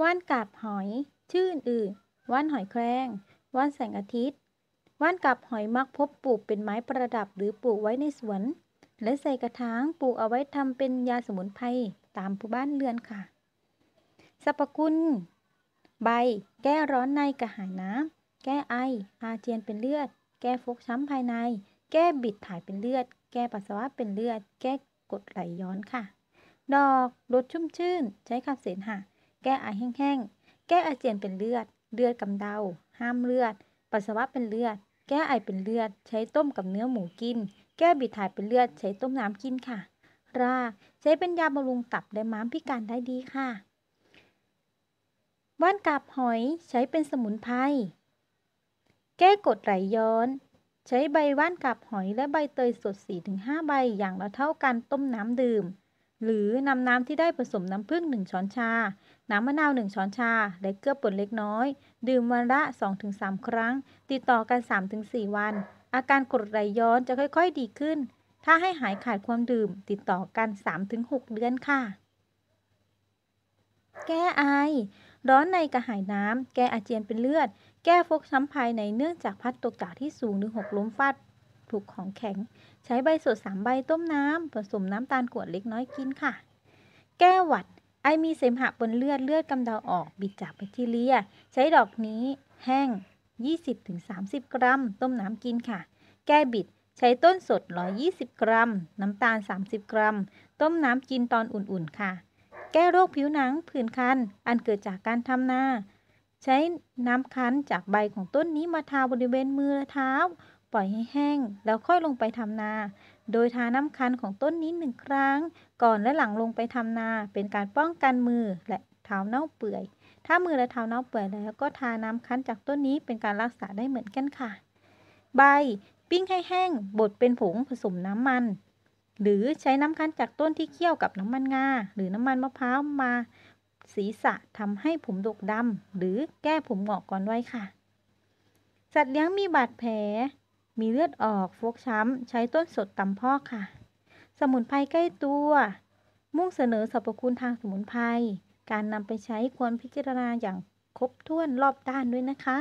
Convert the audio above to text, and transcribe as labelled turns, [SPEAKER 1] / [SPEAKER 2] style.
[SPEAKER 1] ว่านกาบหอย ชื่ออื่นๆว่านหอยแครงว่านแสงอาทิตย์ว่านกาบหอยมักพบปลูกเป็นไม้ประดับหรือปลูกไว้ในสวน และใส่กระถางปลูกเอาไว้ทำเป็นยาสมุนไพรตามผู้บ้านเรือนค่ะสรรพคุณ ใบแก้ร้อนในกระหายน้ำแก้ไออาเจียนเป็นเลือด แก้ฟกช้ำภายใน แก้บิดถ่ายเป็นเลือด แก้ปัสสาวะเป็นเลือด แก้กดไหลย้อนค่ะ ดอกรดชุ่มชื่นใช้ขับเสมหะแก้ไอแห้งๆแก้อาเจียนเป็นเลือด เลือดกำเดา ห้ามเลือด ปัสสาวะเป็นเลือด แก้ไอเป็นเลือด ใช้ต้มกับเนื้อหมูกิน แก้บิดถ่ายเป็นเลือด ใช้ต้มน้ำกินค่ะ รากใช้เป็นยาบำรุงตับและม้ามพิการได้ดีค่ะ ว่านกาบหอยใช้เป็นสมุนไพร แก้กดไหลย้อน ใช้ใบว่านกาบหอยและใบเตยสด 4-5 ใบอย่างละเท่ากันต้มน้ำดื่มหรือนำน้ำที่ได้ผสมน้ำผึ้ง1 ช้อนชา น้ำมะนาว 1 ช้อนชา และเกลือป่นเล็กน้อย ดื่มวันละ 2-3 ครั้ง ติดต่อกัน 3-4 วัน อาการกรดไหลย้อนจะค่อยๆ ดีขึ้น ถ้าให้หายขาดความดื่ม ติดต่อกัน 3-6 เดือนค่ะ แก้ไอ ร้อนในกระหายน้ำ แก้อาเจียนเป็นเลือด แก้ฟกช้ำภายในเนื่องจากพัดตกจากที่สูงหรือหกล้มฟาดถูกของแข็งใช้ใบสด3ใบต้มน้ำผสมน้ำตาลกวดเล็กน้อยกินค่ะ แก้หวัด ไอมีเสมหะบนเลือดเลือดกำเดาออกบิดจากแบคทีเรียใช้ดอกนี้แห้ง 20-30 กรัม ต้มน้ำกินค่ะ แก้บิดใช้ต้นสด 120 กรัม น้ำตาล 30 กรัม ต้มน้ำกินตอนอุ่นๆค่ะ แก้โรคผิวหนังผื่นคันอันเกิดจากการทำนาใช้น้ำคั้นจากใบของต้นนี้มาทาบริเวณมือเท้าปล่อยให้แห้ง แล้วค่อยลงไปทำนา โดยทาน้ำคั้นของต้นนี้หนึ่งครั้ง ก่อนและหลังลงไปทำนา เป็นการป้องกันมือและเท้าเน่าเปื่อย ถ้ามือและเท้าเน่าเปื่อย แล้วก็ทาน้ำคั้นจากต้นนี้เป็นการรักษาได้เหมือนกันค่ะ ใบปิ้งให้แห้งบดเป็นผงผสมน้ำมัน หรือใช้น้ำคั้นจากต้นที่เคี่ยวกับน้ำมันงาหรือน้ำมันมะพร้าวมา ศีรษะทำให้ผมดกดำหรือแก้ผมหงอกก่อนไว้ค่ะสัตว์เลี้ยงมีบาดแผลมีเลือดออกฟกช้ำ ใช้ต้นสดตำพ่อค่ะ สมุนไพรใกล้ตัว มุ่งเสนอสรรพคุณทางสมุนไพรการนำไปใช้ควรพิจารณาอย่างครบถ้วนรอบด้านด้วยนะคะ